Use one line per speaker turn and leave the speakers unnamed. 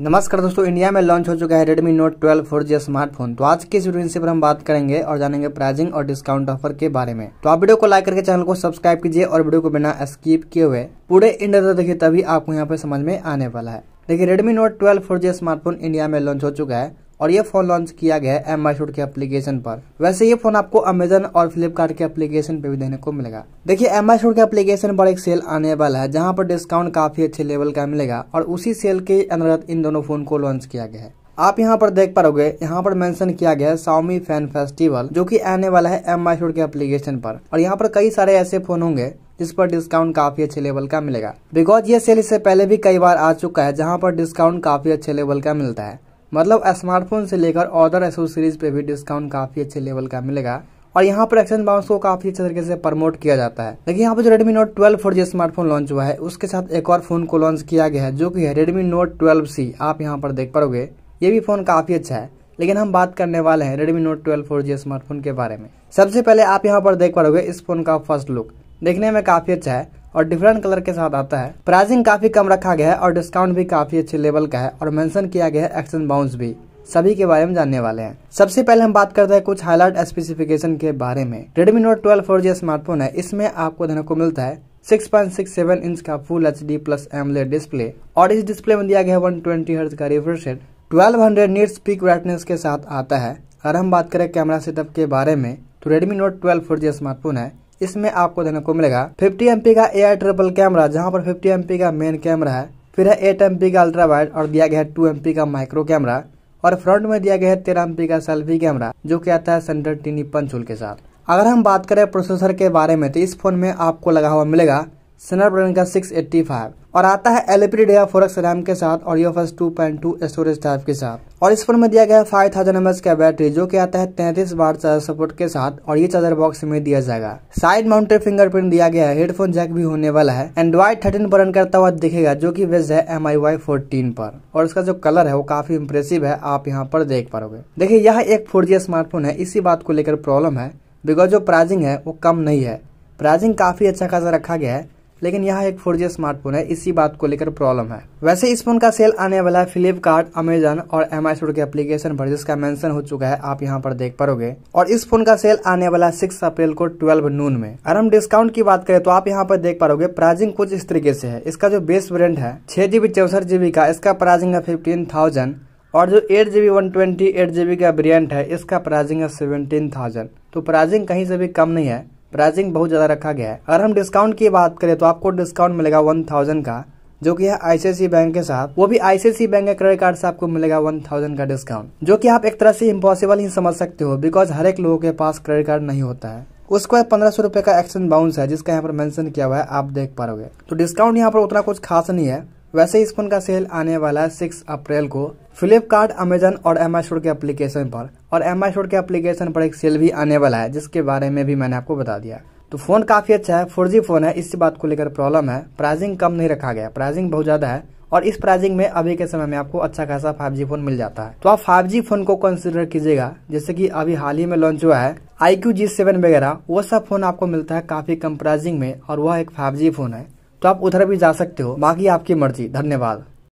नमस्कार दोस्तों इंडिया में लॉन्च हो चुका है Note twelve four G smartphone तो आज के इस वीडियो से पर हम बात करेंगे और जानेंगे प्राइसिंग और डिस्काउंट ऑफर के बारे में तो आप वीडियो को लाइक करके चैनल को सब्सक्राइब कीजिए और वीडियो को बिना स्किप किए हुए पूरे इंडिया देखिए तभी आपको यहाँ पे समझ में आने वाला है देखिए Redmi Note twelve four smartphone India में लॉन्च हो चुका है और ये फ़ोन लॉन्च किया गया है एम आई के एप्लीकेशन पर वैसे ये फ़ोन आपको अमेजन और फ्लिपकार्ट के एप्लीकेशन पे भी देने को मिलेगा देखिए एम आई के एप्लीकेशन पर एक सेल आने वाला है जहाँ पर डिस्काउंट काफ़ी अच्छे लेवल का मिलेगा और उसी सेल के अंतर्गत इन दोनों फ़ोन को लॉन्च किया गया है आप यहाँ पर देख पाओगे यहाँ पर मेंशन किया गया है साउमी फैन फेस्टिवल जो कि आने वाला है एम आई के एप्लीकेशन पर और यहाँ पर कई सारे ऐसे फोन होंगे जिस पर डिस्काउंट काफी अच्छे लेवल का मिलेगा बिकॉज ये सेल इससे पहले भी कई बार आ चुका है जहाँ पर डिस्काउंट काफी अच्छे लेवल का मिलता है मतलब स्मार्टफोन से लेकर अदर एसो सीरीज पे भी डिस्काउंट काफ़ी अच्छे लेवल का मिलेगा और यहाँ पर एक्शन बाउंस को काफी अच्छे तरीके से प्रमोट किया जाता है देखिए यहाँ पर जो Redmi Note 12 G smartphone launch हुआ है उसके साथ एक और फोन को लॉन्च किया गया है जो कि है नोट ट्वेल्व सी आप यहाँ पर देख पाओगे ये भी फोन काफी अच्छा है लेकिन हम बात करने वाले हैं Redmi Note twelve four smartphone के बारे में सबसे पहले आप यहाँ पर देख पाओगे इस फोन का फर्स्ट लुक देखने में काफी अच्छा है और डिफरेंट कलर के साथ आता है प्राइसिंग काफी कम रखा गया है और डिस्काउंट भी काफी अच्छे लेवल का है और मेंशन किया गया है एक्शन बाउंस भी सभी के बारे में जानने वाले हैं सबसे पहले हम बात करते हैं कुछ हाईलाइट स्पेसिफिकेशन के बारे में Note twelve four G smartphone है इसमें आपको देखने को मिलता है 6.67 इंच का full H D plus AMOLED display और इस डिस्प्ले में दिया गया वन ट्वेंटी हर्ज का refresh rate hundred nit speak brightness के साथ आता है अगर हम बात करें कैमरा सेटअप के बारे में तो Note twelve four G smartphone है इसमें आपको देखने को मिलेगा फिफ्टी एम का एयर ट्रिपल कैमरा जहाँ पर फिफ्टी एम का मेन कैमरा है फिर है एट पी का अल्ट्रा वाइड और दिया गया है टू एम का माइक्रो कैमरा और फ्रंट में दिया गया है तेरह एम का सेल्फी कैमरा जो कि आता है सेंटर टीनी पंचूल के साथ अगर हम बात करें प्रोसेसर के बारे में तो इस फोन में आपको लगा हुआ मिलेगा स्नैपड्रैगन का सिक्स एट्टी फाइव और आता है डे फोर एक्स रैम के साथ और UFS two point two storage type के साथ और इस फोन में दिया गया फाइव थाउजेंड एम एच का बैटरी जो कि आता है तैंतीस बार चार्जर सपोर्ट के साथ और ये चार्जर बॉक्स में दिया जाएगा साइड माउंटेड फिंगरप्रिंट दिया गया है हेडफोन जैक भी होने वाला है एंड्रॉइड थर्टीन पर रन करता हुआ दिखेगा जो की वेज है एम आई वाई फोर्टीन पर और इसका जो कलर है वो काफी इम्प्रेसिव है आप यहाँ पर देख पाओगे देखिये यह एक फोर स्मार्टफोन है इसी बात को लेकर प्रॉब्लम है बिकॉज जो प्राइजिंग है वो कम नहीं है प्राइजिंग काफी अच्छा खासा रखा गया है लेकिन यह एक फोर स्मार्टफोन है इसी बात को लेकर प्रॉब्लम है वैसे इस फोन का सेल आने वाला है फ्लिपकार्ट अमेजन और एम आई के एप्लीकेशन पर जिसका मेंशन हो चुका है आप यहाँ पर देख पाओगे और इस फोन का सेल आने वाला सिक्स अप्रैल को ट्वेल्व नून में अगर हम डिस्काउंट की बात करें तो आप यहाँ पर देख पाओगे प्राइजिंग कुछ इस तरीके से है इसका जो बेस ब्रेंड है छह जीबी चौसठ जीबी का इसका प्राइजिंग है फिफ्टीन थाउजेंड और जो eight GB one twenty eight GB का वेरियंट है इसका प्राइजिंग है सेवेंटीन थाउजेंड तो प्राइजिंग कहीं से भी कम नहीं है प्राइसिंग बहुत ज़्यादा रखा गया है अगर हम डिस्काउंट की बात करें तो आपको डिस्काउंट मिलेगा वन थाउजेंड का जो कि है आईसीआईसी बैंक के साथ वो भी आईसीआईसी बैंक के क्रेडिट कार्ड से आपको मिलेगा वन थाउजेंड का डिस्काउंट जो कि आप एक तरह से इम्पॉसिबल ही समझ सकते हो बिकॉज हर एक लोगों के पास क्रेडिट कार्ड नहीं होता है उसको है पंद्रह सौ रुपये का एक्शन बाउंस है जिसका यहाँ पर मेंशन किया हुआ है आप देख पाओगे तो डिस्काउंट यहाँ पर उतना कुछ खास नहीं है वैसे इस फोन का सेल आने वाला है सिक्स अप्रैल को फ्लिपकार्ट अमेजन और एम आई स्टोर के एप्लीकेशन पर और एम आई स्टोर के एप्लीकेशन पर एक सेल भी आने वाला है जिसके बारे में भी मैंने आपको बता दिया तो फोन काफी अच्छा है फोर फोन है इस बात को लेकर प्रॉब्लम है प्राइसिंग कम नहीं रखा गया प्राइसिंग बहुत ज्यादा है और इस प्राइसिंग में अभी के समय में आपको अच्छा खासा फाइव फोन मिल जाता है तो आप फाइव फोन को कंसिडर कीजिएगा जैसे की अभी हाल ही में लॉन्च हुआ है आई क्यू जी सेवन वगैरह वो सब फोन आपको मिलता है काफी कम प्राइसिंग में और वह एक फाइव फोन है तो आप उधर भी जा सकते हो बाकी आपकी मर्जी धन्यवाद